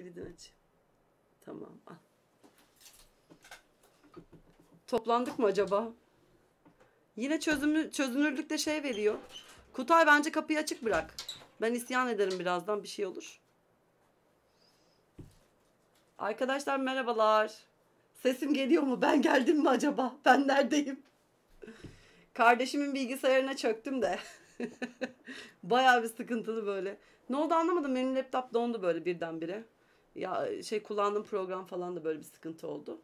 kilidini açayım. Tamam al. Toplandık mı acaba? Yine çözümü, çözünürlükte şey veriyor. Kutay bence kapıyı açık bırak. Ben isyan ederim birazdan bir şey olur. Arkadaşlar merhabalar. Sesim geliyor mu? Ben geldim mi acaba? Ben neredeyim? Kardeşimin bilgisayarına çöktüm de. Bayağı bir sıkıntılı böyle. Ne oldu anlamadım. Benim laptop dondu böyle birdenbire ya şey kullandığım program falan da böyle bir sıkıntı oldu.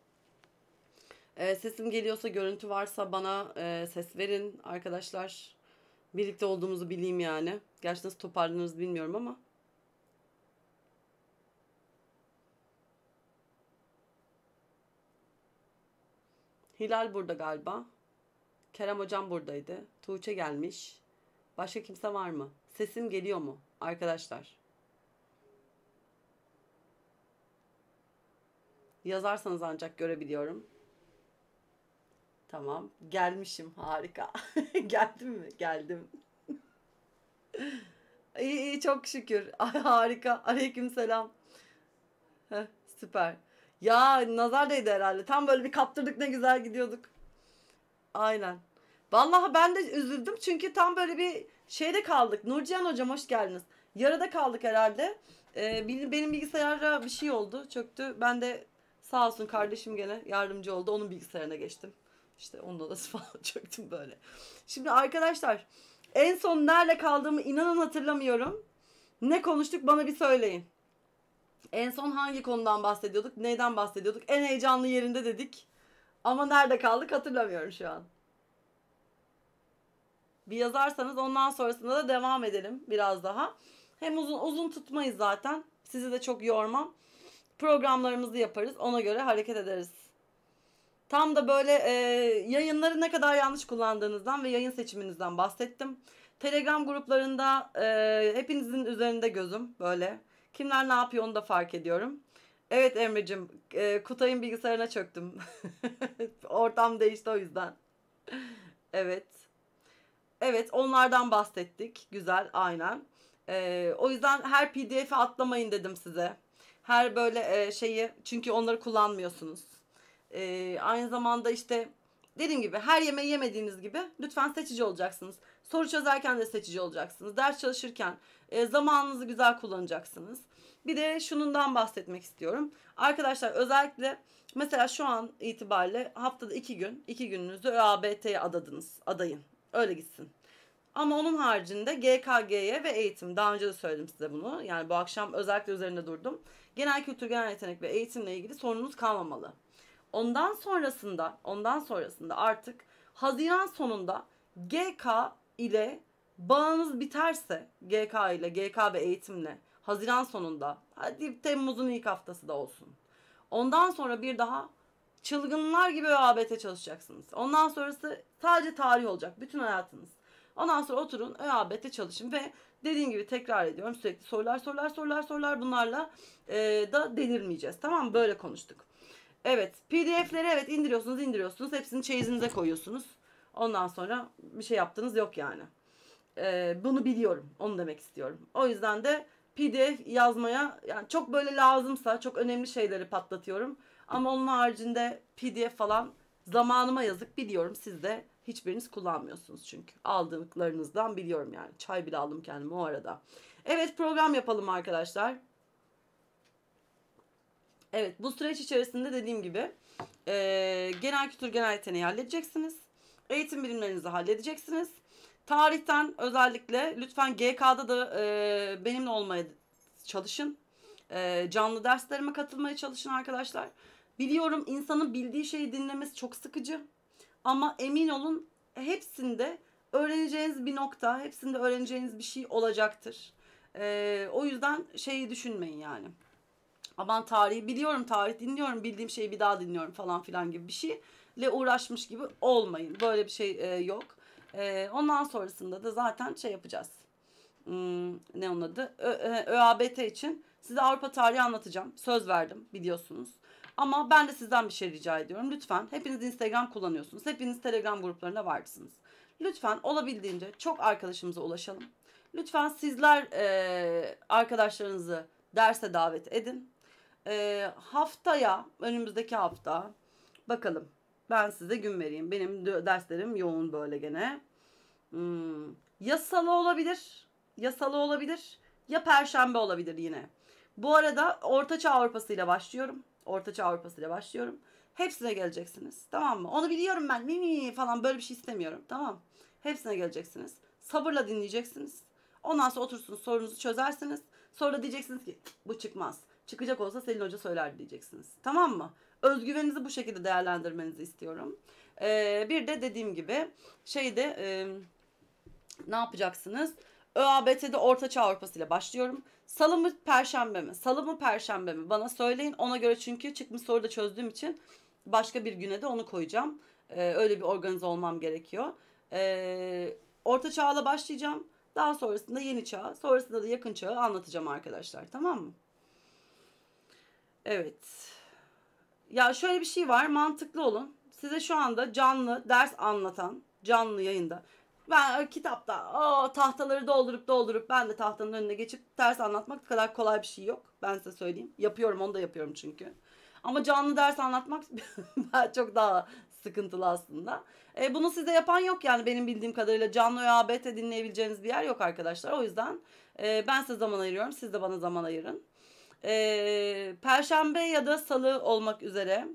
E, sesim geliyorsa, görüntü varsa bana e, ses verin arkadaşlar. Birlikte olduğumuzu bileyim yani. Gerçi nasıl toparlanırız bilmiyorum ama. Hilal burada galiba. Kerem hocam buradaydı. Tuğçe gelmiş. Başka kimse var mı? Sesim geliyor mu? Arkadaşlar. Yazarsanız ancak görebiliyorum. Tamam. Gelmişim. Harika. Geldim mi? Geldim. iyi iyi çok şükür. Ay, harika. Aleyküm selam. süper. Ya nazar değdi herhalde. Tam böyle bir kaptırdık ne güzel gidiyorduk. Aynen. Vallahi ben de üzüldüm çünkü tam böyle bir şeyde kaldık. Nurcihan hocam hoş geldiniz. Yarıda kaldık herhalde. Ee, benim bilgisayara bir şey oldu. Çöktü. Ben de Sağ olsun kardeşim gene yardımcı oldu. Onun bilgisayarına geçtim. İşte onun odası falan çöktüm böyle. Şimdi arkadaşlar en son nerede kaldığımı inanın hatırlamıyorum. Ne konuştuk bana bir söyleyin. En son hangi konudan bahsediyorduk? Neyden bahsediyorduk? En heyecanlı yerinde dedik. Ama nerede kaldık hatırlamıyorum şu an. Bir yazarsanız ondan sonrasında da devam edelim biraz daha. Hem uzun uzun tutmayız zaten. Sizi de çok yormam programlarımızı yaparız. Ona göre hareket ederiz. Tam da böyle e, yayınları ne kadar yanlış kullandığınızdan ve yayın seçiminizden bahsettim. Telegram gruplarında e, hepinizin üzerinde gözüm böyle. Kimler ne yapıyor onu da fark ediyorum. Evet Emre'cim e, Kutay'ın bilgisayarına çöktüm. Ortam değişti o yüzden. evet. Evet onlardan bahsettik. Güzel aynen. E, o yüzden her pdf'i atlamayın dedim size. Her böyle e, şeyi çünkü onları kullanmıyorsunuz. E, aynı zamanda işte dediğim gibi her yemeği yemediğiniz gibi lütfen seçici olacaksınız. Soru çözerken de seçici olacaksınız. Ders çalışırken e, zamanınızı güzel kullanacaksınız. Bir de şunundan bahsetmek istiyorum. Arkadaşlar özellikle mesela şu an itibariyle haftada iki gün, iki gününüzü ÖABT'ye adadınız. Adayın. Öyle gitsin. Ama onun haricinde GKG'ye ve eğitim. Daha önce de söyledim size bunu. Yani bu akşam özellikle üzerinde durdum. Genel kültür, genel yetenek ve eğitimle ilgili sorununuz kalmamalı. Ondan sonrasında, ondan sonrasında artık Haziran sonunda GK ile bağınız biterse GK ile GK ve eğitimle Haziran sonunda hadi Temmuz'un ilk haftası da olsun. Ondan sonra bir daha çılgınlar gibi ÖABT çalışacaksınız. Ondan sonrası sadece tarih olacak bütün hayatınız. Ondan sonra oturun ÖAB'de e, çalışın ve dediğim gibi tekrar ediyorum sürekli sorular sorular sorular sorular bunlarla e, da delirmeyeceğiz. Tamam Böyle konuştuk. Evet pdf'leri evet indiriyorsunuz indiriyorsunuz hepsini çeyizinize koyuyorsunuz. Ondan sonra bir şey yaptınız yok yani. E, bunu biliyorum onu demek istiyorum. O yüzden de pdf yazmaya yani çok böyle lazımsa çok önemli şeyleri patlatıyorum. Ama onun haricinde pdf falan zamanıma yazık biliyorum siz de Hiçbiriniz kullanmıyorsunuz çünkü. Aldıklarınızdan biliyorum yani. Çay bile aldım kendime o arada. Evet program yapalım arkadaşlar. Evet bu süreç içerisinde dediğim gibi e, genel kültür genel yeteneği halledeceksiniz. Eğitim bilimlerinizi halledeceksiniz. Tarihten özellikle lütfen GK'da da e, benimle olmaya çalışın. E, canlı derslerime katılmaya çalışın arkadaşlar. Biliyorum insanın bildiği şeyi dinlemesi çok sıkıcı. Ama emin olun hepsinde öğreneceğiniz bir nokta, hepsinde öğreneceğiniz bir şey olacaktır. Ee, o yüzden şeyi düşünmeyin yani. Aman tarihi biliyorum, tarih dinliyorum, bildiğim şeyi bir daha dinliyorum falan filan gibi bir şeyle uğraşmış gibi olmayın. Böyle bir şey e, yok. E, ondan sonrasında da zaten şey yapacağız. Hmm, ne onun adı? Ö, e, ÖABT için size Avrupa tarihi anlatacağım. Söz verdim biliyorsunuz. Ama ben de sizden bir şey rica ediyorum. Lütfen hepiniz Instagram kullanıyorsunuz. Hepiniz Telegram gruplarına varsınız. Lütfen olabildiğince çok arkadaşımıza ulaşalım. Lütfen sizler e, arkadaşlarınızı derse davet edin. E, haftaya, önümüzdeki hafta bakalım. Ben size gün vereyim. Benim derslerim yoğun böyle gene. Hmm, yasalı olabilir. Yasalı olabilir. Ya perşembe olabilir yine. Bu arada Ortaçağ Avrupası ile başlıyorum. Ortaçağ Avrupası ile başlıyorum. Hepsine geleceksiniz. Tamam mı? Onu biliyorum ben. Mimi falan böyle bir şey istemiyorum. Tamam. Hepsine geleceksiniz. Sabırla dinleyeceksiniz. Ondan sonra otursunuz sorunuzu çözersiniz. Sonra diyeceksiniz ki bu çıkmaz. Çıkacak olsa Selin Hoca söyler diyeceksiniz. Tamam mı? Özgüveninizi bu şekilde değerlendirmenizi istiyorum. Ee, bir de dediğim gibi şeyde e, ne yapacaksınız? ÖABT'de Orta Çağ Avrupası ile başlıyorum. Salı mı perşembe mi? Salı mı perşembe mi? Bana söyleyin. Ona göre çünkü çıkmış soruda çözdüğüm için başka bir güne de onu koyacağım. Ee, öyle bir organize olmam gerekiyor. Ee, orta çağla başlayacağım. Daha sonrasında yeni çağ, sonrasında da yakın çağı anlatacağım arkadaşlar. Tamam mı? Evet. Ya şöyle bir şey var. Mantıklı olun. Size şu anda canlı ders anlatan, canlı yayında ben e, kitapta o tahtaları doldurup doldurup ben de tahtanın önüne geçip ters anlatmak kadar kolay bir şey yok. Ben size söyleyeyim. Yapıyorum onu da yapıyorum çünkü. Ama canlı ders anlatmak çok daha sıkıntılı aslında. E, bunu size yapan yok yani benim bildiğim kadarıyla canlı ÖABT dinleyebileceğiniz bir yer yok arkadaşlar. O yüzden e, ben size zaman ayırıyorum. Siz de bana zaman ayırın. E, Perşembe ya da salı olmak üzere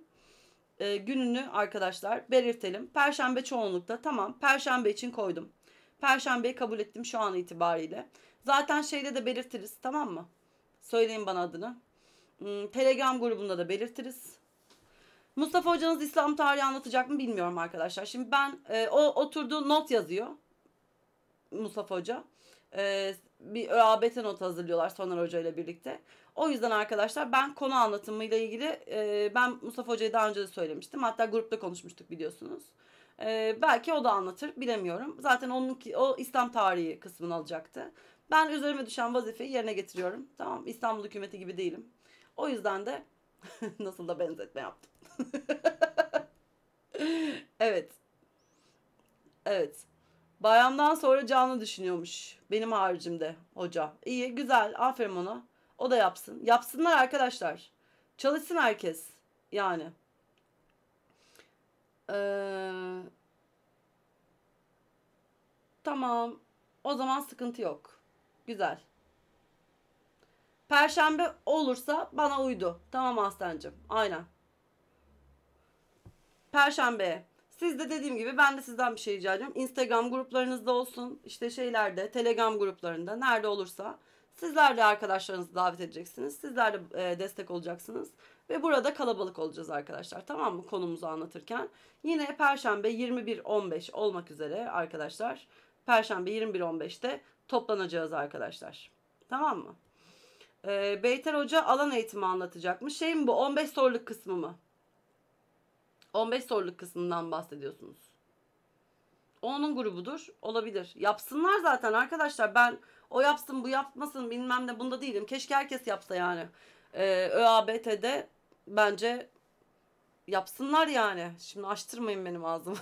e, gününü arkadaşlar belirtelim. Perşembe çoğunlukta tamam perşembe için koydum. Perşembeyi kabul ettim şu an itibariyle. Zaten şeyde de belirtiriz tamam mı? Söyleyin bana adını. Hmm, Telegram grubunda da belirtiriz. Mustafa hocanız İslam tarihi anlatacak mı bilmiyorum arkadaşlar. Şimdi ben e, o oturdu not yazıyor. Mustafa hoca. E, bir ÖABT not hazırlıyorlar Soner hoca ile birlikte. O yüzden arkadaşlar ben konu anlatımıyla ilgili e, ben Mustafa Hoca'yı daha önce de söylemiştim. Hatta grupta konuşmuştuk biliyorsunuz. E, belki o da anlatır bilemiyorum. Zaten onun o İslam tarihi kısmını alacaktı. Ben üzerime düşen vazifeyi yerine getiriyorum. Tamam İstanbul hükümeti gibi değilim. O yüzden de nasıl da benzetme yaptım. evet. Evet. Bayramdan sonra canlı düşünüyormuş. Benim haricimde hoca. İyi, güzel. Aferin ona. O da yapsın. Yapsınlar arkadaşlar. Çalışsın herkes. Yani. Ee, tamam. O zaman sıkıntı yok. Güzel. Perşembe olursa bana uydu. Tamam Aslancığım. Aynen. Perşembe. Siz de dediğim gibi ben de sizden bir şey rica ediyorum. Instagram gruplarınızda olsun. işte şeylerde, Telegram gruplarında nerede olursa Sizler de arkadaşlarınızı davet edeceksiniz. Sizler de e, destek olacaksınız. Ve burada kalabalık olacağız arkadaşlar. Tamam mı? Konumuzu anlatırken. Yine Perşembe 21.15 olmak üzere arkadaşlar. Perşembe 21.15'te toplanacağız arkadaşlar. Tamam mı? E, Beyter Hoca alan eğitimi anlatacakmış. Şey mi bu? 15 soruluk kısmı mı? 15 soruluk kısmından bahsediyorsunuz. Onun grubudur. Olabilir. Yapsınlar zaten arkadaşlar. Ben o yapsın bu yapmasın bilmem ne bunda değilim. Keşke herkes yapsa yani. Ee, ÖABT'de bence yapsınlar yani. Şimdi açtırmayın benim ağzımı.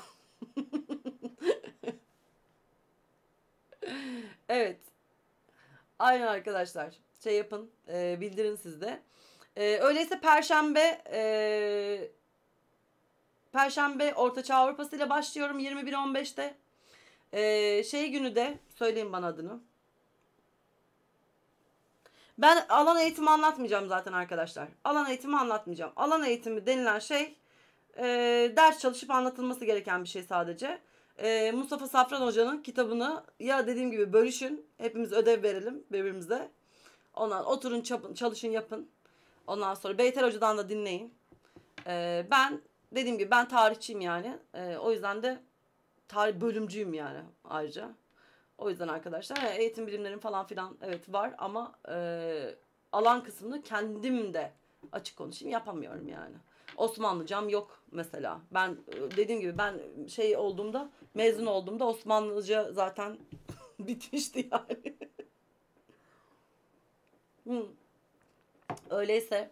evet. Aynen arkadaşlar. Şey yapın. E, bildirin sizde. E, öyleyse Perşembe e, Perşembe Ortaçağ Avrupası ile başlıyorum 21.15'te. E, şey günü de söyleyin bana adını. Ben alan eğitimi anlatmayacağım zaten arkadaşlar. Alan eğitimi anlatmayacağım. Alan eğitimi denilen şey e, ders çalışıp anlatılması gereken bir şey sadece. E, Mustafa Safran Hoca'nın kitabını ya dediğim gibi bölüşün. Hepimiz ödev verelim birbirimize. Ondan oturun çapın, çalışın yapın. Ondan sonra Beyter Hoca'dan da dinleyin. E, ben dediğim gibi ben tarihçiyim yani. E, o yüzden de tarih bölümcüyüm yani ayrıca. O yüzden arkadaşlar eğitim bilimlerim falan filan evet var ama e, alan kısmını kendim de açık konuşayım yapamıyorum yani. Osmanlıcam yok mesela. Ben dediğim gibi ben şey olduğumda mezun olduğumda Osmanlıca zaten bitmişti yani. hmm. Öyleyse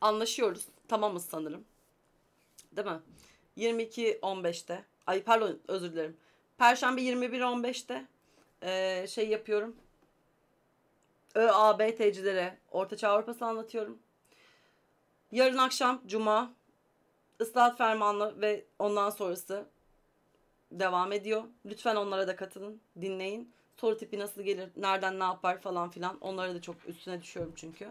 anlaşıyoruz. Tamamız sanırım. Değil mi? 22.15'te. Ay pardon özür dilerim. Perşembe 21.15'te e, şey yapıyorum. ÖABT'cilere Ortaçağ Avrupa'sı anlatıyorum. Yarın akşam Cuma ıslahat fermanlı ve ondan sonrası devam ediyor. Lütfen onlara da katılın, dinleyin. Soru tipi nasıl gelir, nereden ne yapar falan filan. Onlara da çok üstüne düşüyorum çünkü.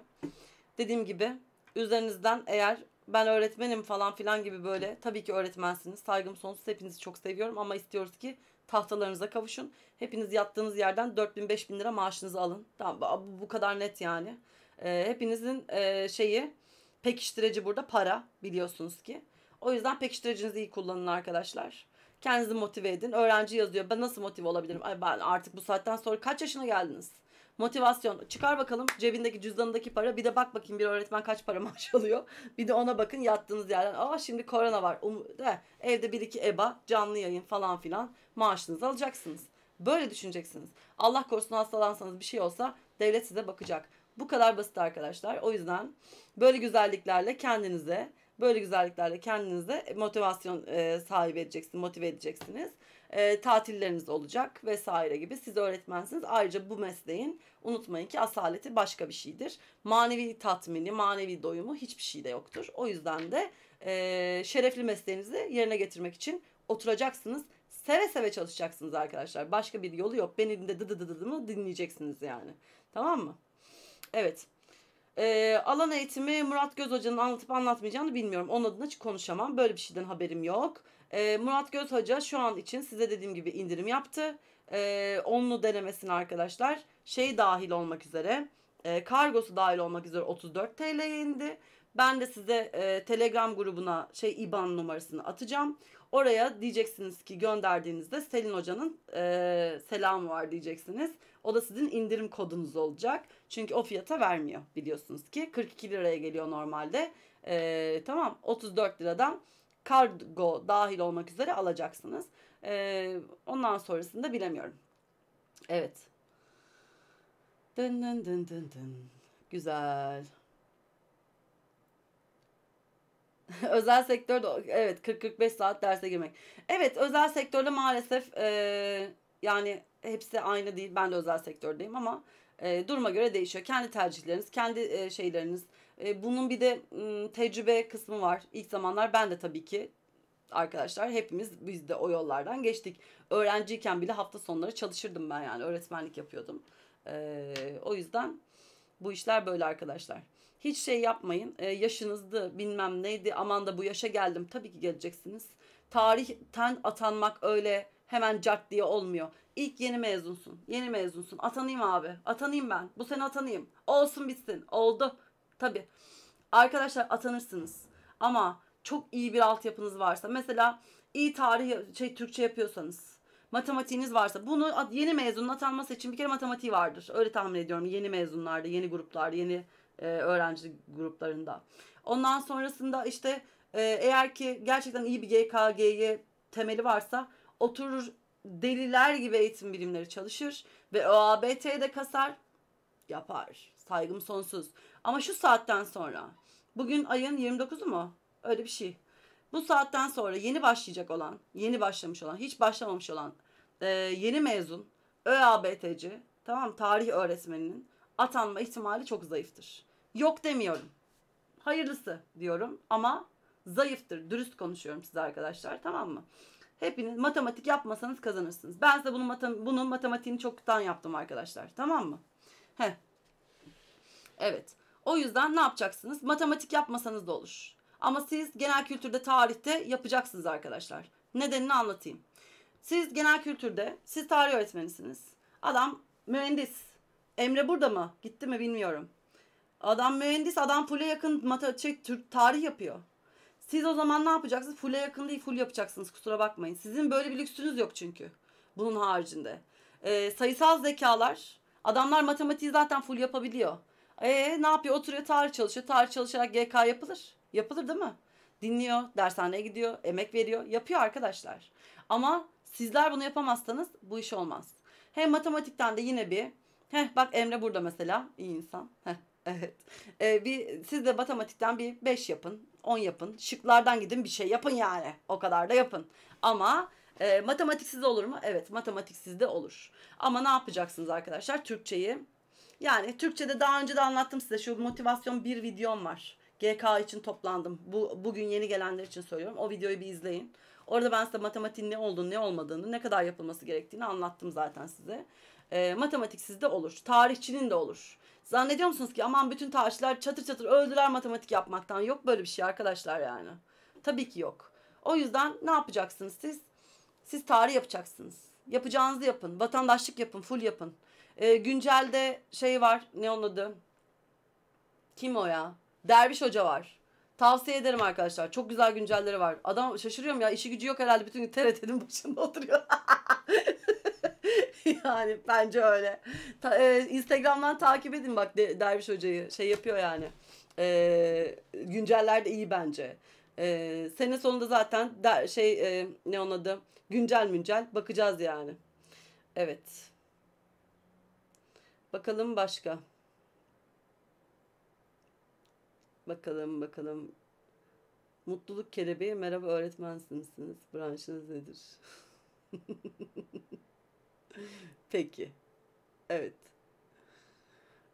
Dediğim gibi üzerinizden eğer ben öğretmenim falan filan gibi böyle tabii ki öğretmensiniz. Saygım sonsuz hepinizi çok seviyorum ama istiyoruz ki tahtalarınıza kavuşun. Hepiniz yattığınız yerden 4000-5000 lira maaşınızı alın. Tamam, bu kadar net yani. E, hepinizin e, şeyi pekiştirici burada para biliyorsunuz ki. O yüzden pekiştiricinizi iyi kullanın arkadaşlar. Kendinizi motive edin. Öğrenci yazıyor. Ben nasıl motive olabilirim? Ay ben artık bu saatten sonra kaç yaşına geldiniz? Motivasyon. Çıkar bakalım cebindeki cüzdanındaki para. Bir de bak bakayım bir öğretmen kaç para maaş alıyor. Bir de ona bakın yattığınız yerden. Aa şimdi korona var. Um, de, evde bir iki eba, canlı yayın falan filan. Maaşınızı alacaksınız. Böyle düşüneceksiniz. Allah korusun hastalansanız bir şey olsa devlet size bakacak. Bu kadar basit arkadaşlar. O yüzden böyle güzelliklerle kendinize, böyle güzelliklerle kendinize motivasyon e, sahibi edeceksiniz, motive edeceksiniz e, tatilleriniz olacak vesaire gibi. Siz öğretmensiniz. Ayrıca bu mesleğin unutmayın ki asaleti başka bir şeydir. Manevi tatmini, manevi doyumu hiçbir şeyde yoktur. O yüzden de e, şerefli mesleğinizi yerine getirmek için oturacaksınız. Seve seve çalışacaksınız arkadaşlar. Başka bir yolu yok. Beni de dı dı dı dı mı dinleyeceksiniz yani. Tamam mı? Evet. Ee, alan eğitimi Murat Göz Hoca'nın anlatıp anlatmayacağını bilmiyorum. Onun adına hiç konuşamam. Böyle bir şeyden haberim yok. Ee, Murat Göz Hoca şu an için size dediğim gibi indirim yaptı. E, onlu denemesini arkadaşlar şey dahil olmak üzere e, kargosu dahil olmak üzere 34 TL'ye indi. Ben de size e, Telegram grubuna şey IBAN numarasını atacağım. Oraya diyeceksiniz ki gönderdiğinizde Selin Hoca'nın e, selamı var diyeceksiniz. O da sizin indirim kodunuz olacak. Çünkü o fiyata vermiyor biliyorsunuz ki. 42 liraya geliyor normalde. E, tamam 34 liradan kargo dahil olmak üzere alacaksınız. Ee, ondan sonrasında bilemiyorum. Evet. Dın dın dın dın dın. Güzel. özel sektörde evet 40-45 saat derse girmek. Evet özel sektörde maalesef e, yani hepsi aynı değil. Ben de özel sektördeyim ama e, duruma göre değişiyor. Kendi tercihleriniz, kendi e, şeyleriniz, e, bunun bir de m, tecrübe kısmı var. İlk zamanlar ben de tabii ki arkadaşlar hepimiz biz de o yollardan geçtik. Öğrenciyken bile hafta sonları çalışırdım ben yani öğretmenlik yapıyordum. E, o yüzden bu işler böyle arkadaşlar. Hiç şey yapmayın. E, yaşınızdı bilmem neydi aman da bu yaşa geldim. Tabii ki geleceksiniz. Tarihten atanmak öyle hemen cart diye olmuyor. İlk yeni mezunsun. Yeni mezunsun. Atanayım abi. Atanayım ben. Bu sene atanayım. Olsun bitsin. Oldu tabi arkadaşlar atanırsınız ama çok iyi bir altyapınız varsa mesela iyi tarih şey Türkçe yapıyorsanız matematiğiniz varsa bunu yeni mezunun atanması için bir kere matematiği vardır. Öyle tahmin ediyorum yeni mezunlarda, yeni gruplarda, yeni e, öğrenci gruplarında. Ondan sonrasında işte e, eğer ki gerçekten iyi bir GKG'ye temeli varsa oturur deliler gibi eğitim bilimleri çalışır ve ÖABT'de kasar yapar. Saygım sonsuz. Ama şu saatten sonra bugün ayın 29'u mu? Öyle bir şey. Bu saatten sonra yeni başlayacak olan, yeni başlamış olan, hiç başlamamış olan e, yeni mezun ÖABT'ci tamam tarih öğretmeninin atanma ihtimali çok zayıftır. Yok demiyorum. Hayırlısı diyorum ama zayıftır. Dürüst konuşuyorum size arkadaşlar tamam mı? Hepiniz matematik yapmasanız kazanırsınız. Ben size bunun, matem bunun matematiğini çoktan yaptım arkadaşlar. Tamam mı? He. Evet. O yüzden ne yapacaksınız? Matematik yapmasanız da olur. Ama siz genel kültürde tarihte yapacaksınız arkadaşlar. Nedenini anlatayım. Siz genel kültürde, siz tarih öğretmenisiniz. Adam mühendis. Emre burada mı? Gitti mi bilmiyorum. Adam mühendis, adam full'e yakın matematik, şey, Türk tarih yapıyor. Siz o zaman ne yapacaksınız? Full'e yakın değil, full yapacaksınız. Kusura bakmayın. Sizin böyle bir lüksünüz yok çünkü. Bunun haricinde. Ee, sayısal zekalar, adamlar matematiği zaten full yapabiliyor. E ne yapıyor? Oturuyor tarih çalışıyor. Tarih çalışarak GK yapılır. Yapılır değil mi? Dinliyor, dershaneye gidiyor, emek veriyor. Yapıyor arkadaşlar. Ama sizler bunu yapamazsanız bu iş olmaz. Hem matematikten de yine bir Heh bak Emre burada mesela iyi insan. Heh, evet. Ee, bir siz de matematikten bir 5 yapın, 10 yapın. Şıklardan gidin bir şey yapın yani. O kadar da yapın. Ama e, matematiksiz olur mu? Evet, matematiksiz de olur. Ama ne yapacaksınız arkadaşlar? Türkçeyi yani Türkçe'de daha önce de anlattım size şu motivasyon bir videom var. GK için toplandım. Bu, bugün yeni gelenler için söylüyorum. O videoyu bir izleyin. Orada ben size matematiğin ne olduğunu, ne olmadığını, ne kadar yapılması gerektiğini anlattım zaten size. E, matematik sizde olur. Tarihçinin de olur. Zannediyor musunuz ki aman bütün tarihçiler çatır çatır öldüler matematik yapmaktan. Yok böyle bir şey arkadaşlar yani. Tabii ki yok. O yüzden ne yapacaksınız siz? Siz tarih yapacaksınız. Yapacağınızı yapın. Vatandaşlık yapın. Full yapın. E, güncelde şey var. Ne onun adı? Kim o ya? Derviş Hoca var. Tavsiye ederim arkadaşlar. Çok güzel güncelleri var. Adam şaşırıyorum ya. işi gücü yok herhalde. Bütün gün TRT'nin başında oturuyor. yani bence öyle. Ta, e, Instagram'dan takip edin bak de, Derviş Hoca'yı. Şey yapıyor yani. E, günceller de iyi bence. E, sene sonunda zaten der, şey e, ne onun adı? Güncel müncel. Bakacağız yani. Evet. Bakalım başka. Bakalım bakalım. Mutluluk kelebeği merhaba öğretmensiniz. Branşınız nedir? Peki. Evet.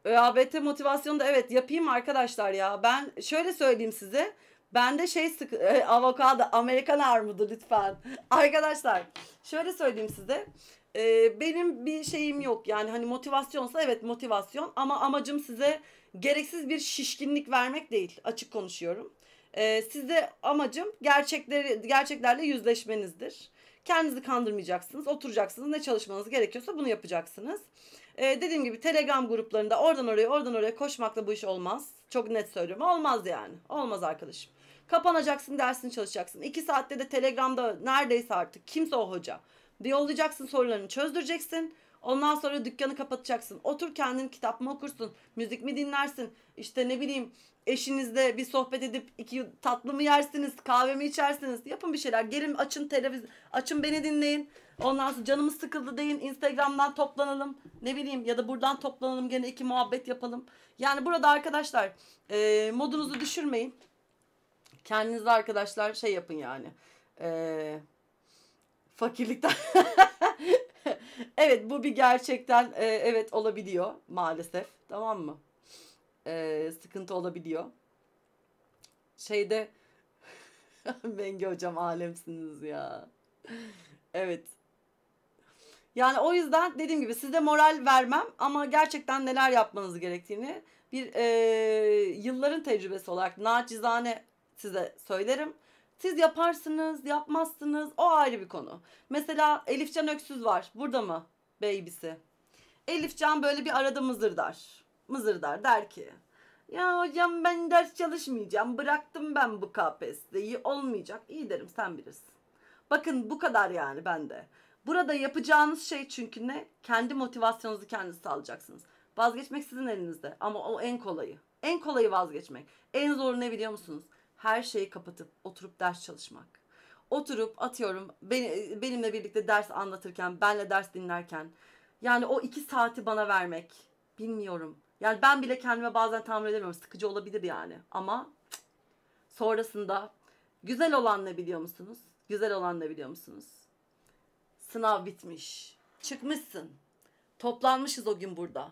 ÖABT motivasyonu da evet yapayım arkadaşlar ya. Ben şöyle söyleyeyim size. Bende şey sık avokado Amerikan armudu lütfen. Arkadaşlar şöyle söyleyeyim size e, benim bir şeyim yok. Yani hani motivasyonsa evet motivasyon ama amacım size gereksiz bir şişkinlik vermek değil. Açık konuşuyorum. E, size amacım gerçekleri gerçeklerle yüzleşmenizdir. Kendinizi kandırmayacaksınız. Oturacaksınız. Ne çalışmanız gerekiyorsa bunu yapacaksınız. E, dediğim gibi Telegram gruplarında oradan oraya oradan oraya koşmakla bu iş olmaz. Çok net söylüyorum. Olmaz yani. Olmaz arkadaşım. Kapanacaksın dersini çalışacaksın. İki saatte de Telegram'da neredeyse artık kimse o hoca yollayacaksın sorularını çözdüreceksin. Ondan sonra dükkanı kapatacaksın. Otur kendin kitap mı okursun, müzik mi dinlersin, işte ne bileyim eşinizle bir sohbet edip iki tatlı mı yersiniz, kahve mi içersiniz? Yapın bir şeyler. Gelin açın televiz, açın beni dinleyin. Ondan sonra canımız sıkıldı deyin. Instagram'dan toplanalım. Ne bileyim ya da buradan toplanalım gene iki muhabbet yapalım. Yani burada arkadaşlar e, modunuzu düşürmeyin. Kendinize arkadaşlar şey yapın yani. Eee Fakirlikten. evet bu bir gerçekten e, evet olabiliyor maalesef. Tamam mı? E, sıkıntı olabiliyor. Şeyde Bengi hocam alemsiniz ya. evet. Yani o yüzden dediğim gibi size moral vermem ama gerçekten neler yapmanız gerektiğini bir e, yılların tecrübesi olarak naçizane size söylerim. Siz yaparsınız, yapmazsınız o ayrı bir konu. Mesela Elifcan Öksüz var. Burada mı baby'si? Elifcan böyle bir arada mızırdar. Mızırdar der ki ya hocam ben ders çalışmayacağım. Bıraktım ben bu KPSS'yi. Olmayacak. İyi derim sen bilirsin. Bakın bu kadar yani bende. Burada yapacağınız şey çünkü ne? Kendi motivasyonunuzu kendiniz sağlayacaksınız. Vazgeçmek sizin elinizde ama o en kolayı. En kolayı vazgeçmek. En zoru ne biliyor musunuz? her şeyi kapatıp oturup ders çalışmak. Oturup atıyorum beni, benimle birlikte ders anlatırken, benle ders dinlerken yani o iki saati bana vermek bilmiyorum. Yani ben bile kendime bazen tahammül edemiyorum. Sıkıcı olabilir yani ama sonrasında güzel olan ne biliyor musunuz? Güzel olan ne biliyor musunuz? Sınav bitmiş. Çıkmışsın. Toplanmışız o gün burada.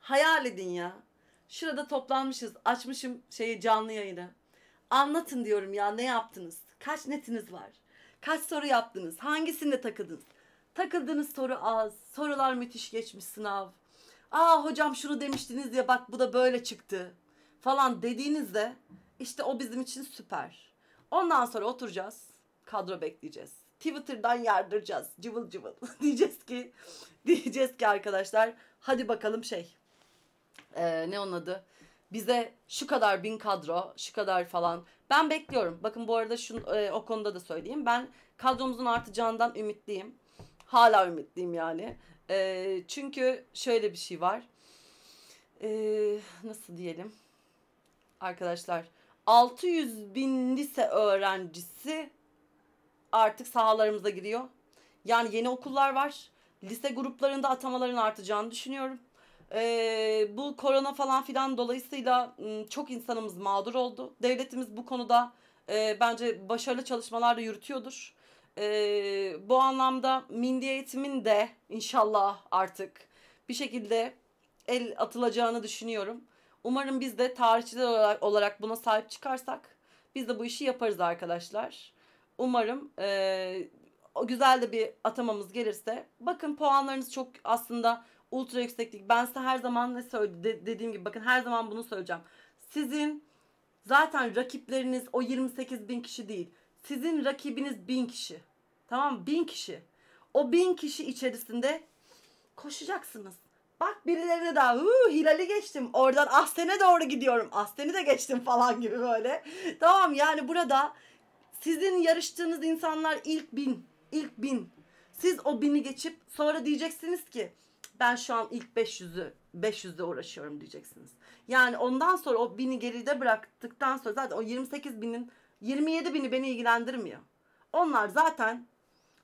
Hayal edin ya. Şurada toplanmışız. Açmışım şeyi canlı yayını. Anlatın diyorum ya ne yaptınız? Kaç netiniz var? Kaç soru yaptınız? Hangisinde takıldınız? Takıldığınız soru az. Sorular müthiş geçmiş sınav. Aa hocam şunu demiştiniz ya bak bu da böyle çıktı falan dediğinizde işte o bizim için süper. Ondan sonra oturacağız. Kadro bekleyeceğiz, Twitter'dan yardıracağız. Cıvıl cıvıl. diyeceğiz ki diyeceğiz ki arkadaşlar hadi bakalım şey. Ee, ne onun adı? bize şu kadar bin kadro, şu kadar falan. Ben bekliyorum. Bakın bu arada şu e, o konuda da söyleyeyim. Ben kadromuzun artacağından ümitliyim. Hala ümitliyim yani. E, çünkü şöyle bir şey var. E, nasıl diyelim? Arkadaşlar 600 bin lise öğrencisi artık sahalarımıza giriyor. Yani yeni okullar var. Lise gruplarında atamaların artacağını düşünüyorum. Ee, bu korona falan filan dolayısıyla ıı, çok insanımız mağdur oldu. Devletimiz bu konuda e, bence başarılı çalışmalar da yürütüyordur. E, bu anlamda milli eğitimin de inşallah artık bir şekilde el atılacağını düşünüyorum. Umarım biz de tarihçiler olarak, olarak buna sahip çıkarsak biz de bu işi yaparız arkadaşlar. Umarım e, güzel de bir atamamız gelirse. Bakın puanlarınız çok aslında ultra yükseklik. Ben size her zaman ne söyledi de, dediğim gibi bakın her zaman bunu söyleyeceğim. Sizin zaten rakipleriniz o 28 bin kişi değil. Sizin rakibiniz bin kişi. Tamam bin kişi. O bin kişi içerisinde koşacaksınız. Bak birilerine daha huu Hilal'i geçtim. Oradan Ahsen'e doğru gidiyorum. Ahsen'i de geçtim falan gibi böyle. Tamam yani burada sizin yarıştığınız insanlar ilk bin. ilk bin. Siz o bini geçip sonra diyeceksiniz ki ben şu an ilk 500'ü 500'de uğraşıyorum diyeceksiniz. Yani ondan sonra o bini geride bıraktıktan sonra zaten o 28 binin 27 bini beni ilgilendirmiyor. Onlar zaten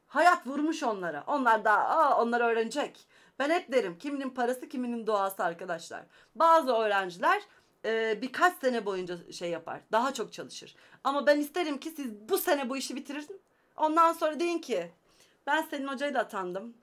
hayat vurmuş onlara. Onlar daha aa, onlar öğrenecek. Ben hep derim kiminin parası kiminin doğası arkadaşlar. Bazı öğrenciler e, birkaç sene boyunca şey yapar. Daha çok çalışır. Ama ben isterim ki siz bu sene bu işi bitirin. Ondan sonra deyin ki ben senin hocayla atandım.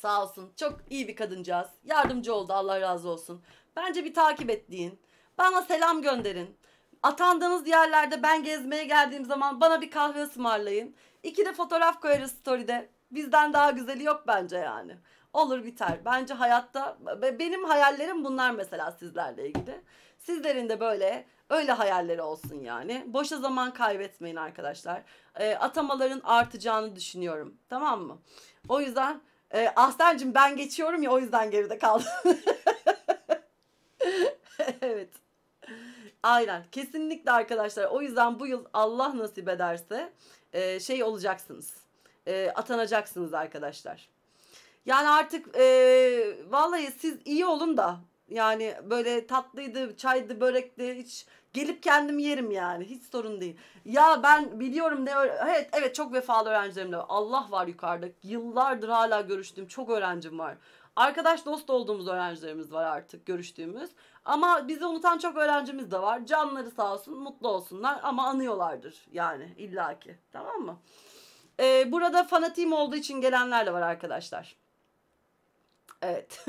Sağ olsun. Çok iyi bir kadıncağız. Yardımcı oldu Allah razı olsun. Bence bir takip ettiğin. Bana selam gönderin. Atandığınız yerlerde ben gezmeye geldiğim zaman bana bir kahve ısmarlayın. İki de fotoğraf koyarız story'de. Bizden daha güzeli yok bence yani. Olur biter. Bence hayatta benim hayallerim bunlar mesela sizlerle ilgili. Sizlerin de böyle öyle hayalleri olsun yani. Boşa zaman kaybetmeyin arkadaşlar. E, atamaların artacağını düşünüyorum. Tamam mı? O yüzden e, ee, Aslancığım ben geçiyorum ya o yüzden geride kaldım. evet. Aynen. Kesinlikle arkadaşlar. O yüzden bu yıl Allah nasip ederse e, şey olacaksınız. E, atanacaksınız arkadaşlar. Yani artık e, vallahi siz iyi olun da yani böyle tatlıydı, çaydı, börekti hiç Gelip kendim yerim yani. Hiç sorun değil. Ya ben biliyorum ne. evet evet çok vefalı öğrencilerim de var. Allah var yukarıda. Yıllardır hala görüştüğüm çok öğrencim var. Arkadaş dost olduğumuz öğrencilerimiz var artık görüştüğümüz. Ama bizi unutan çok öğrencimiz de var. Canları sağ olsun mutlu olsunlar ama anıyorlardır yani illaki tamam mı? Ee, burada fanatiğim olduğu için gelenler de var arkadaşlar. Evet.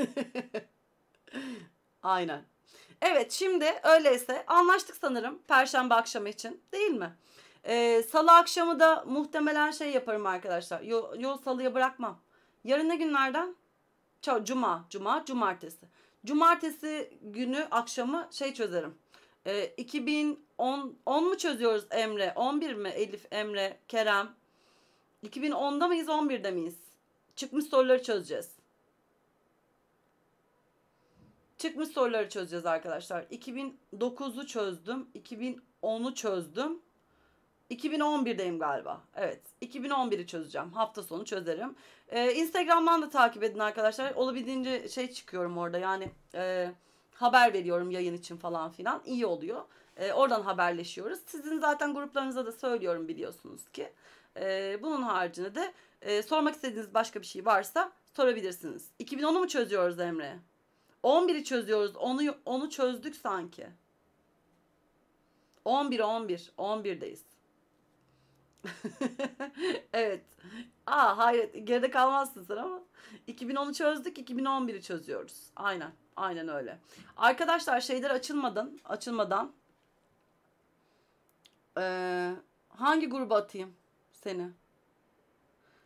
Aynen. Evet şimdi öyleyse anlaştık sanırım perşembe akşamı için değil mi? Ee, salı akşamı da muhtemelen şey yaparım arkadaşlar. Yol, yol salıya bırakmam. Yarın ne günlerden? Cuma, cuma, cumartesi. Cumartesi günü akşamı şey çözerim. Ee, 2010 10 mu çözüyoruz Emre? 11 mi Elif, Emre, Kerem? 2010'da mıyız, 11'de miyiz? Çıkmış soruları çözeceğiz. Çıkmış soruları çözeceğiz arkadaşlar. 2009'u çözdüm. 2010'u çözdüm. 2011'deyim galiba. Evet. 2011'i çözeceğim. Hafta sonu çözerim. Ee, Instagram'dan da takip edin arkadaşlar. Olabildiğince şey çıkıyorum orada. Yani e, haber veriyorum yayın için falan filan. İyi oluyor. E, oradan haberleşiyoruz. Sizin zaten gruplarınıza da söylüyorum biliyorsunuz ki. E, bunun haricinde de e, sormak istediğiniz başka bir şey varsa sorabilirsiniz. 2010'u mu çözüyoruz Emre? 11'i çözüyoruz. Onu onu çözdük sanki. 11 11 11'deyiz. evet. Aa hayret geride kalmazsın sen ama 2010'u çözdük 2011'i çözüyoruz. Aynen. Aynen öyle. Arkadaşlar şeyler açılmadan açılmadan ee, hangi gruba atayım seni?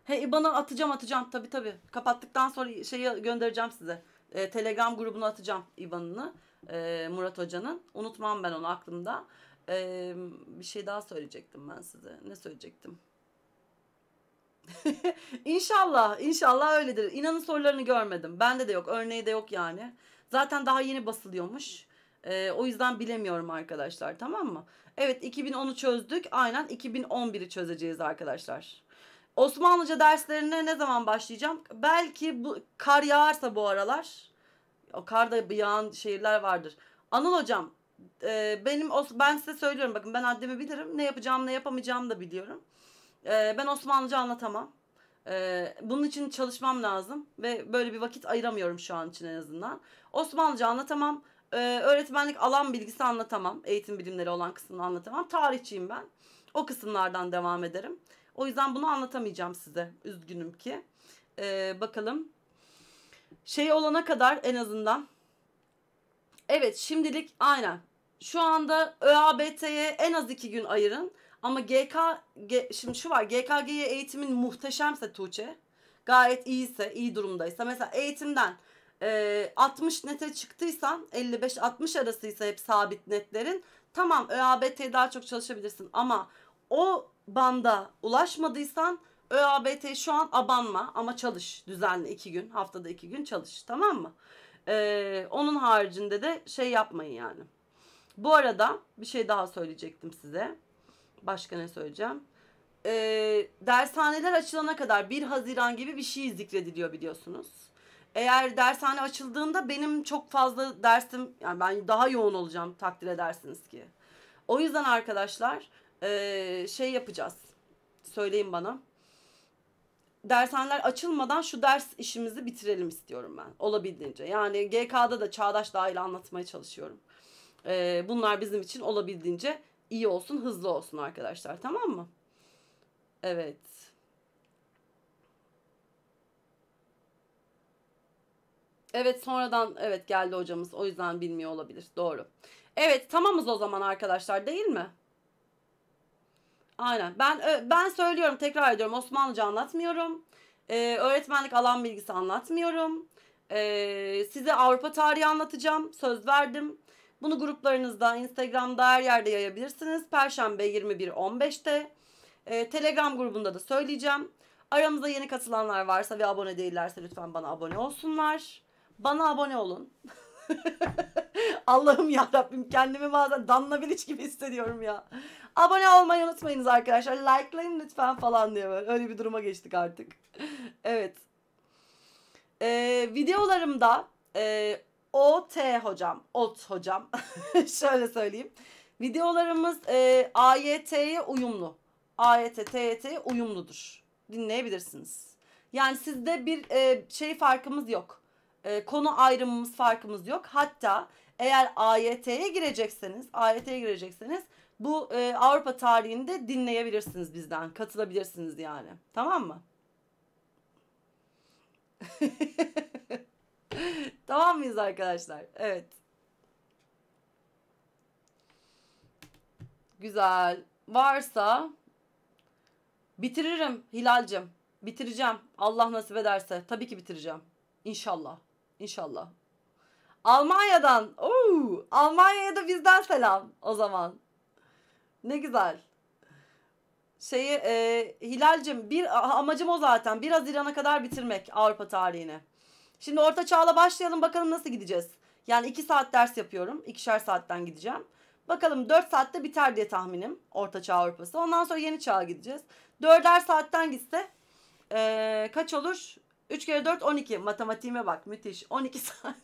He bana atacağım atacağım Tabi tabi. Kapattıktan sonra şeyi göndereceğim size. E, Telegram grubuna atacağım İvan'ını e, Murat Hoca'nın. Unutmam ben onu aklımda. E, bir şey daha söyleyecektim ben size. Ne söyleyecektim? İnşallah, inşallah öyledir. İnanın sorularını görmedim. Bende de yok, örneği de yok yani. Zaten daha yeni basılıyormuş. Ee, o yüzden bilemiyorum arkadaşlar tamam mı? Evet 2010'u çözdük. Aynen 2011'i çözeceğiz arkadaşlar. Osmanlıca derslerine ne zaman başlayacağım? Belki bu kar yağarsa bu aralar. O karda yağan şehirler vardır. Anıl hocam e, benim ben size söylüyorum bakın ben haddimi bilirim. Ne yapacağım ne yapamayacağım da biliyorum. E, ben Osmanlıca anlatamam. E, bunun için çalışmam lazım ve böyle bir vakit ayıramıyorum şu an için en azından. Osmanlıca anlatamam. E, öğretmenlik alan bilgisi anlatamam. Eğitim bilimleri olan kısmını anlatamam. Tarihçiyim ben. O kısımlardan devam ederim. O yüzden bunu anlatamayacağım size. Üzgünüm ki. Ee, bakalım. Şey olana kadar en azından. Evet şimdilik aynen. Şu anda ÖABT'ye en az iki gün ayırın. Ama GK, G, şimdi şu var GKG'ye eğitimin muhteşemse Tuğçe gayet iyiyse iyi durumdaysa mesela eğitimden e, 60 nete çıktıysan 55-60 arasıysa hep sabit netlerin tamam ÖABT'ye daha çok çalışabilirsin ama o banda ulaşmadıysan ÖABT şu an abanma ama çalış düzenli iki gün haftada iki gün çalış tamam mı? Ee, onun haricinde de şey yapmayın yani. Bu arada bir şey daha söyleyecektim size. Başka ne söyleyeceğim? Ee, dershaneler açılana kadar 1 Haziran gibi bir şey zikrediliyor biliyorsunuz. Eğer dershane açıldığında benim çok fazla dersim yani ben daha yoğun olacağım takdir edersiniz ki. O yüzden arkadaşlar e, şey yapacağız. Söyleyin bana. Dershaneler açılmadan şu ders işimizi bitirelim istiyorum ben. Olabildiğince. Yani GK'da da Çağdaş dahil anlatmaya çalışıyorum. E, bunlar bizim için olabildiğince iyi olsun, hızlı olsun arkadaşlar. Tamam mı? Evet. Evet sonradan evet geldi hocamız. O yüzden bilmiyor olabilir. Doğru. Evet tamamız o zaman arkadaşlar değil mi? Aynen. Ben ben söylüyorum tekrar ediyorum. Osmanlıca anlatmıyorum. Ee, öğretmenlik alan bilgisi anlatmıyorum. Ee, size Avrupa tarihi anlatacağım. Söz verdim. Bunu gruplarınızda, Instagram'da her yerde yayabilirsiniz. Perşembe 21.15'te. Ee, Telegram grubunda da söyleyeceğim. Aramızda yeni katılanlar varsa ve abone değillerse lütfen bana abone olsunlar. Bana abone olun. Allah'ım ya Rabbim kendimi bazen Danla Bilic gibi hissediyorum ya. Abone olmayı unutmayınız arkadaşlar. Likelayın lütfen falan diye böyle. Öyle bir duruma geçtik artık. evet. Ee, videolarımda e, OT hocam, OT hocam şöyle söyleyeyim. Videolarımız e, AYT'ye uyumlu. AYT, TYT'ye uyumludur. Dinleyebilirsiniz. Yani sizde bir e, şey farkımız yok. E, konu ayrımımız farkımız yok. Hatta eğer AYT'ye girecekseniz, AYT'ye girecekseniz bu e, Avrupa tarihinde dinleyebilirsiniz bizden. Katılabilirsiniz yani. Tamam mı? tamam mıyız arkadaşlar? Evet. Güzel. Varsa bitiririm Hilal'cim. Bitireceğim. Allah nasip ederse. Tabii ki bitireceğim. İnşallah. İnşallah. Almanya'dan. Oo, Almanya'ya da bizden selam o zaman. Ne güzel. Şeyi e, Hilal'cim bir amacım o zaten. biraz İran'a kadar bitirmek Avrupa tarihini. Şimdi Orta Çağ'la başlayalım bakalım nasıl gideceğiz. Yani iki saat ders yapıyorum. ikişer saatten gideceğim. Bakalım 4 saatte biter diye tahminim Orta Çağ Avrupası. Ondan sonra Yeni Çağ'a gideceğiz. 4'er saatten gitse e, kaç olur? 3 kere 4 12 matematiğime bak müthiş 12 saat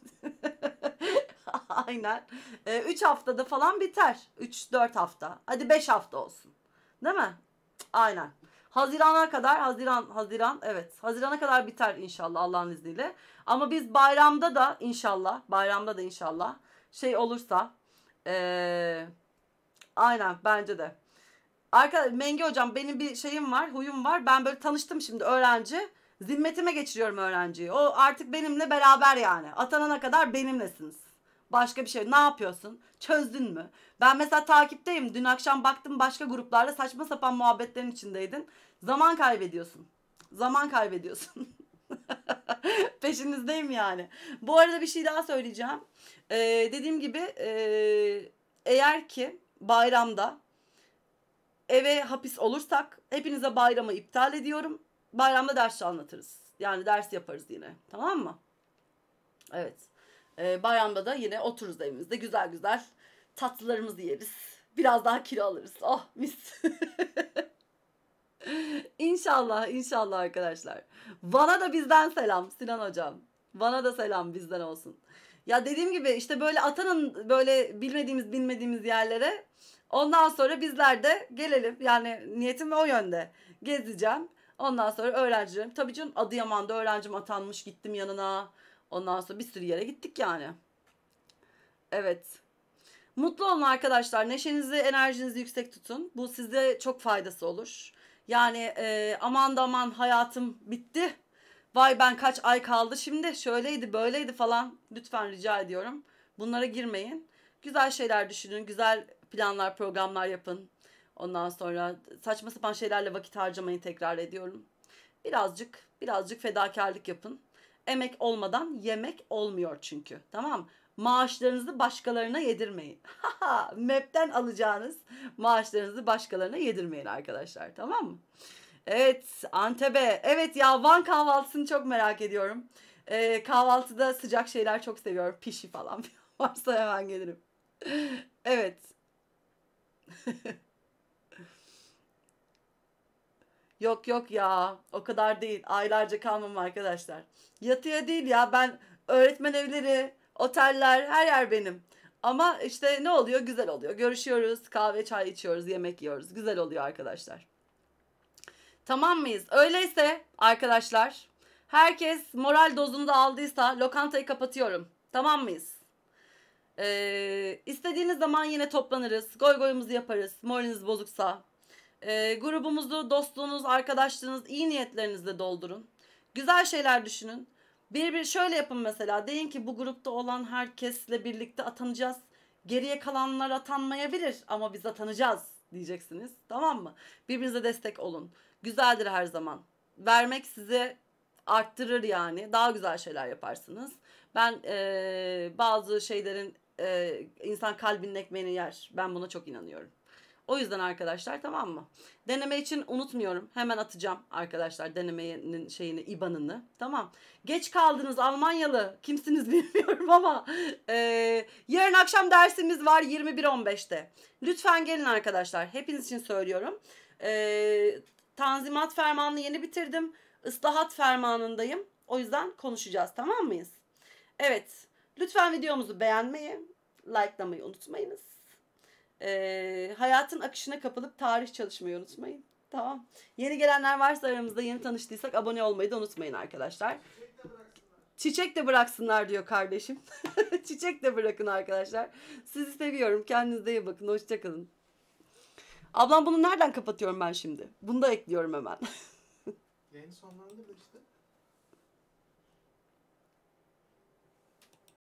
Aynen. 3 e, ee, haftada falan biter. Üç dört hafta. Hadi beş hafta olsun. Değil mi? Aynen. Hazirana kadar Haziran Haziran evet Hazirana kadar biter inşallah Allah'ın izniyle. Ama biz bayramda da inşallah bayramda da inşallah şey olursa ee, aynen bence de. Arkadaş Menge hocam benim bir şeyim var huyum var ben böyle tanıştım şimdi öğrenci zimmetime geçiriyorum öğrenciyi. O artık benimle beraber yani atanana kadar benimlesiniz başka bir şey. Ne yapıyorsun? Çözdün mü? Ben mesela takipteyim. Dün akşam baktım başka gruplarla saçma sapan muhabbetlerin içindeydin. Zaman kaybediyorsun. Zaman kaybediyorsun. Peşinizdeyim yani. Bu arada bir şey daha söyleyeceğim. Ee, dediğim gibi e, eğer ki bayramda eve hapis olursak hepinize bayramı iptal ediyorum. Bayramda ders anlatırız. Yani ders yaparız yine. Tamam mı? Evet. E, bayramda da yine otururuz evimizde güzel güzel tatlılarımızı yeriz. Biraz daha kilo alırız. Oh mis. inşallah inşallah arkadaşlar. Van'a da bizden selam Sinan hocam. Van'a da selam bizden olsun. Ya dediğim gibi işte böyle atanın böyle bilmediğimiz bilmediğimiz yerlere ondan sonra bizler de gelelim. Yani niyetim o yönde. Gezeceğim. Ondan sonra öğrencilerim. Tabii canım Adıyaman'da öğrencim atanmış gittim yanına. Ondan sonra bir sürü yere gittik yani. Evet. Mutlu olun arkadaşlar. Neşenizi, enerjinizi yüksek tutun. Bu size çok faydası olur. Yani e, aman da aman hayatım bitti. Vay ben kaç ay kaldı şimdi. Şöyleydi, böyleydi falan. Lütfen rica ediyorum. Bunlara girmeyin. Güzel şeyler düşünün. Güzel planlar, programlar yapın. Ondan sonra saçma sapan şeylerle vakit harcamayın tekrar ediyorum. Birazcık, birazcık fedakarlık yapın emek olmadan yemek olmuyor çünkü. Tamam Maaşlarınızı başkalarına yedirmeyin. MEP'ten alacağınız maaşlarınızı başkalarına yedirmeyin arkadaşlar. Tamam mı? Evet Antep'e. Evet ya Van kahvaltısını çok merak ediyorum. Ee, kahvaltıda sıcak şeyler çok seviyorum. Pişi falan varsa hemen gelirim. evet. Yok yok ya o kadar değil aylarca kalmam arkadaşlar. Yatıya değil ya ben öğretmen evleri, oteller her yer benim. Ama işte ne oluyor güzel oluyor. Görüşüyoruz kahve çay içiyoruz yemek yiyoruz güzel oluyor arkadaşlar. Tamam mıyız? Öyleyse arkadaşlar herkes moral dozunu da aldıysa lokantayı kapatıyorum. Tamam mıyız? Ee, istediğiniz zaman yine toplanırız. Goy goyumuzu yaparız. Moraliniz bozuksa e, grubumuzu dostluğunuz, arkadaşlığınız, iyi niyetlerinizle doldurun. Güzel şeyler düşünün. Bir bir şöyle yapın mesela. Deyin ki bu grupta olan herkesle birlikte atanacağız. Geriye kalanlar atanmayabilir ama biz atanacağız diyeceksiniz. Tamam mı? Birbirinize destek olun. Güzeldir her zaman. Vermek size arttırır yani. Daha güzel şeyler yaparsınız. Ben e, bazı şeylerin e, insan kalbinin ekmeğini yer. Ben buna çok inanıyorum. O yüzden arkadaşlar tamam mı? Deneme için unutmuyorum. Hemen atacağım arkadaşlar denemenin şeyini, IBAN'ını. Tamam. Geç kaldınız Almanyalı. Kimsiniz bilmiyorum ama. E, yarın akşam dersimiz var 21.15'te. Lütfen gelin arkadaşlar. Hepiniz için söylüyorum. E, Tanzimat fermanını yeni bitirdim. Islahat fermanındayım. O yüzden konuşacağız tamam mıyız? Evet. Lütfen videomuzu beğenmeyi, likelamayı unutmayınız. E, hayatın akışına kapılıp tarih çalışmayı unutmayın. Tamam. Yeni gelenler varsa aramızda yeni tanıştıysak abone olmayı da unutmayın arkadaşlar. Çiçek de bıraksınlar diyor kardeşim. Çiçek de bırakın arkadaşlar. Sizi seviyorum. Kendinize iyi bakın. Hoşçakalın. Ablam bunu nereden kapatıyorum ben şimdi? Bunu da ekliyorum hemen. Yayın sonlandırdı işte.